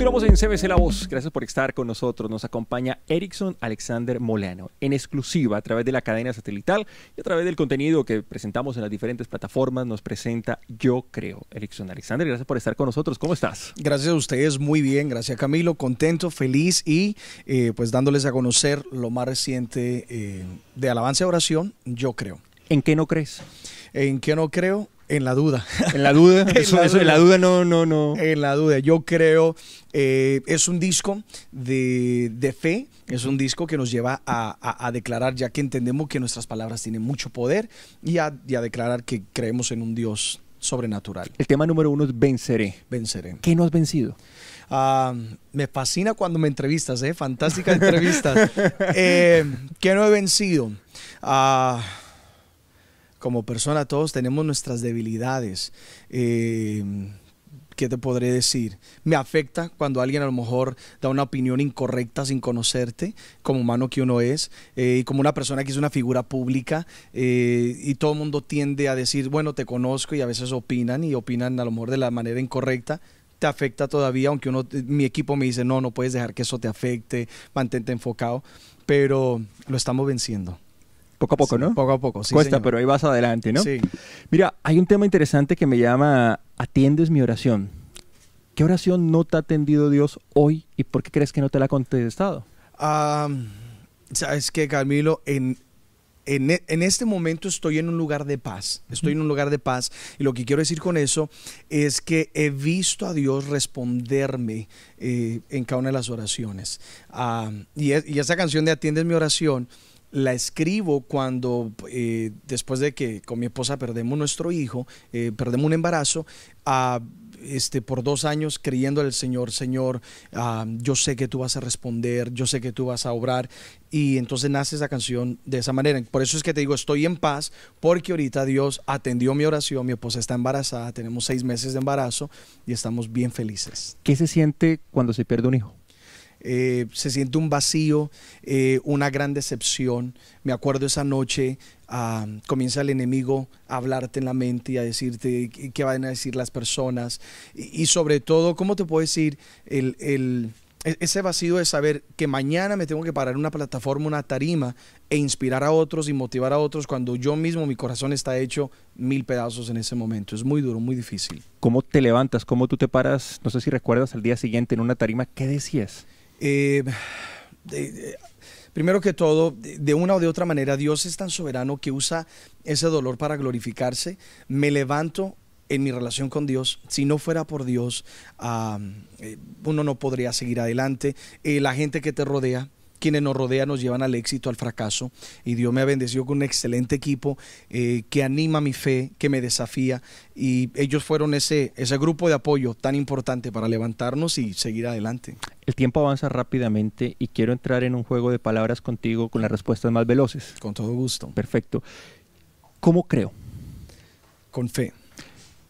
Continuamos en CBC La Voz. Gracias por estar con nosotros. Nos acompaña Erickson Alexander Molano en exclusiva a través de la cadena satelital y a través del contenido que presentamos en las diferentes plataformas. Nos presenta Yo Creo. Erickson Alexander, gracias por estar con nosotros. ¿Cómo estás? Gracias a ustedes. Muy bien. Gracias Camilo. Contento, feliz y eh, pues dándoles a conocer lo más reciente eh, de Alabanza de Oración, Yo Creo. ¿En qué no crees? ¿En qué no creo? En la duda. En la duda. en la duda. no, no, no. En la duda. Yo creo, eh, es un disco de, fe, es un disco que nos lleva a, declarar, ya que entendemos que nuestras palabras tienen mucho poder, y a, declarar que creemos en un Dios sobrenatural. El tema número uno es venceré. Venceré. ¿Qué no has vencido? Ah, me fascina cuando me entrevistas, ¿eh? Fantástica entrevista. Eh, ¿Qué no he vencido? Ah como persona todos tenemos nuestras debilidades. Eh, ¿Qué te podré decir? Me afecta cuando alguien a lo mejor da una opinión incorrecta sin conocerte, como humano que uno es, eh, y como una persona que es una figura pública, eh, y todo el mundo tiende a decir, bueno, te conozco, y a veces opinan, y opinan a lo mejor de la manera incorrecta, te afecta todavía, aunque mi equipo me dice, no, no puedes dejar que eso te afecte, mantente enfocado, pero lo estamos venciendo. Poco a poco, ¿no? Poco a poco, sí. Cuesta, pero ahí vas adelante, ¿no? Sí. Mira, hay un tema interesante que me llama Atiendes mi oración. ¿Qué oración no te ha atendido Dios hoy y por qué crees que no te la ha contestado? Sabes que, Camilo, en, en, e, en, este momento estoy en un lugar de paz. Estoy en un lugar de paz. Y lo que quiero decir con eso es que he visto a Dios responderme eh, en cada una de las oraciones. y, y esa canción de Atiendes mi oración la escribo cuando eh, después de que con mi esposa perdemos nuestro hijo, eh, perdemos un embarazo, a este, por dos años creyendo al Señor, Señor, ah, yo sé que tú vas a responder, yo sé que tú vas a obrar. Y entonces nace esa canción de esa manera. Por eso es que te digo, estoy en paz, porque ahorita Dios atendió mi oración, mi esposa está embarazada, tenemos seis meses de embarazo y estamos bien felices. ¿Qué se siente cuando se pierde un hijo? Eh, se siente un vacío, eh, una gran decepción. Me acuerdo esa noche, ah, comienza el enemigo a hablarte en la mente y a decirte qué van a decir las personas. Y, sobre todo, ¿cómo te puedo decir e, ese vacío de saber que mañana me tengo que parar en una plataforma, una tarima e inspirar a otros y motivar a otros cuando yo mismo, mi corazón está hecho mil pedazos en ese momento. Es muy duro, muy difícil. ¿Cómo te levantas? ¿Cómo tú te paras? No sé si recuerdas al día siguiente en una tarima, ¿qué decías? Eh, primero que todo, de una o de otra manera, Dios es tan soberano que usa ese dolor para glorificarse. Me levanto en mi relación con Dios, si no fuera por Dios, eh, uno no podría seguir adelante. Eh, la gente que te rodea, quienes nos rodean nos llevan al éxito, al fracaso. Y Dios me ha bendecido con un excelente equipo eh, que anima mi fe, que me desafía. Y ellos fueron ese, ese grupo de apoyo tan importante para levantarnos y seguir adelante. El tiempo avanza rápidamente y quiero entrar en un juego de palabras contigo con las respuestas más veloces. Con todo gusto. Perfecto. ¿Cómo creo? Con fe.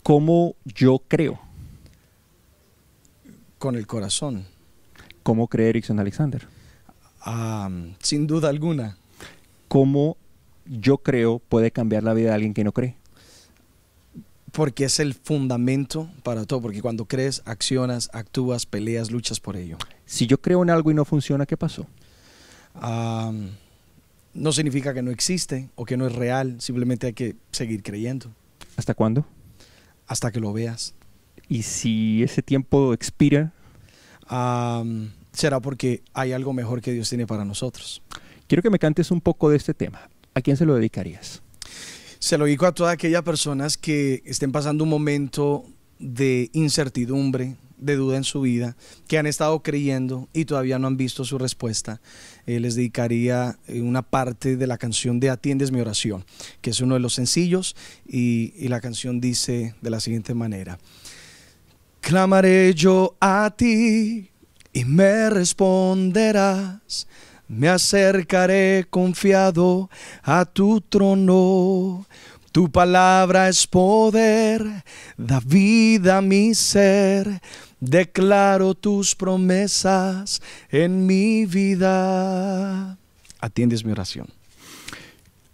¿Cómo yo creo? Con el corazón. ¿Cómo cree Erickson Alexander? Ah, sin duda alguna. ¿Cómo yo creo puede cambiar la vida de alguien que no cree? Porque es el fundamento para todo, porque cuando crees, accionas, actúas, peleas, luchas por ello. Si yo creo en algo y no funciona, ¿qué pasó? Ah, no significa que no existe o que no es real, simplemente hay que seguir creyendo. ¿Hasta cuándo? Hasta que lo veas. ¿Y si ese tiempo expira? Ah, será porque hay algo mejor que Dios tiene para nosotros. Quiero que me cantes un poco de este tema. ¿A quién se lo dedicarías? Se lo dedico a todas aquellas personas que estén pasando un momento de incertidumbre, de duda en su vida, que han estado creyendo y todavía no han visto su respuesta, eh, les dedicaría eh, una parte de la canción de Atiendes mi oración, que es uno de los sencillos, y la canción dice de la siguiente manera, Clamaré yo a ti y me responderás. Me acercaré confiado a tu trono. Tu palabra es poder, da vida a mi ser. Declaro tus promesas en mi vida. Atiendes mi oración.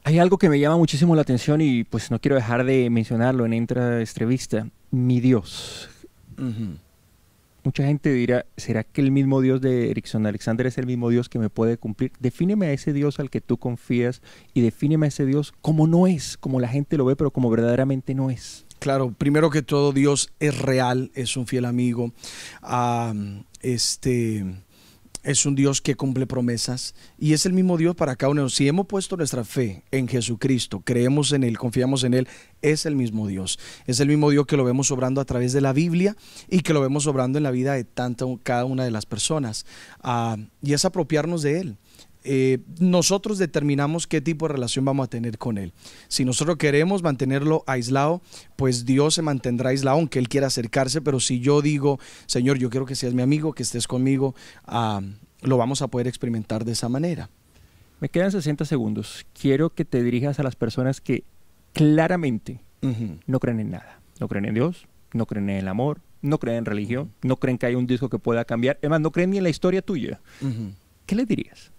Hay algo que me llama muchísimo la atención y pues no quiero dejar de mencionarlo en esta entrevista. Mi Dios. Mucha gente dirá, ¿será que el mismo Dios de Erickson Alexander es el mismo Dios que me puede cumplir? Defíneme a ese Dios al que tú confías y defíneme a ese Dios como no es, como la gente lo ve, pero como verdaderamente no es. Claro, primero que todo, Dios es real, es un fiel amigo. Ah, este es un Dios que cumple promesas y es el mismo Dios para cada uno. Si hemos puesto nuestra fe en Jesucristo, creemos en Él, confiamos en Él, es el mismo Dios. Es el mismo Dios que lo vemos obrando a través de la Biblia y que lo vemos obrando en la vida de cada una de las personas. Ah, y es apropiarnos de Él. Eh, nosotros determinamos qué tipo de relación vamos a tener con Él. Si nosotros queremos mantenerlo aislado, pues Dios se mantendrá aislado, aunque Él quiera acercarse, pero si yo digo, Señor, yo quiero que seas mi amigo, que estés conmigo, ah, lo vamos a poder experimentar de esa manera. Me quedan 60 segundos. Quiero que te dirijas a las personas que claramente no creen en nada. No creen en Dios, no creen en el amor, no creen en religión, no creen que hay un disco que pueda cambiar. Además, no creen ni en la historia tuya. ¿Qué le dirías?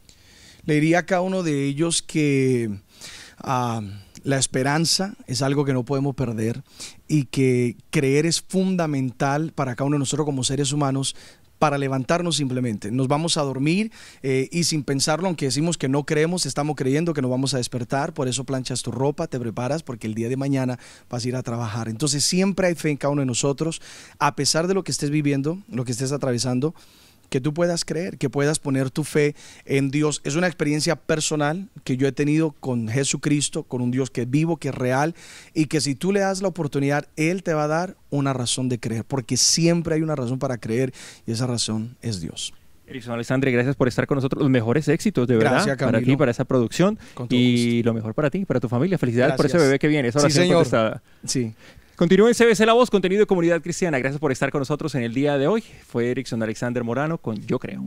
Le diría a cada uno de ellos que ah, la esperanza es algo que no podemos perder y que creer es fundamental para cada uno de nosotros como seres humanos para levantarnos simplemente. Nos vamos a dormir eh, y sin pensarlo, aunque decimos que no creemos, estamos creyendo que nos vamos a despertar, por eso planchas tu ropa, te preparas, porque el día de mañana vas a ir a trabajar. Entonces siempre hay fe en cada uno de nosotros, a pesar de lo que estés viviendo, lo que estés atravesando, que tú puedas creer, que puedas poner tu fe en Dios. Es una experiencia personal que yo he tenido con Jesucristo, con un Dios que es vivo, que es real, y que si tú le das la oportunidad, Él te va a dar una razón de creer, porque siempre hay una razón para creer y esa razón es Dios. Erickson Alexandre, gracias por estar con nosotros. Los mejores éxitos, de verdad, para ti, para esa producción y lo mejor para ti, para tu familia. Felicidades por ese bebé que viene. Esa sí, contestada. Sí en CBC La Voz, contenido de comunidad cristiana. Gracias por estar con nosotros en el día de hoy. Fue Erickson Alexander Morano con Yo Creo.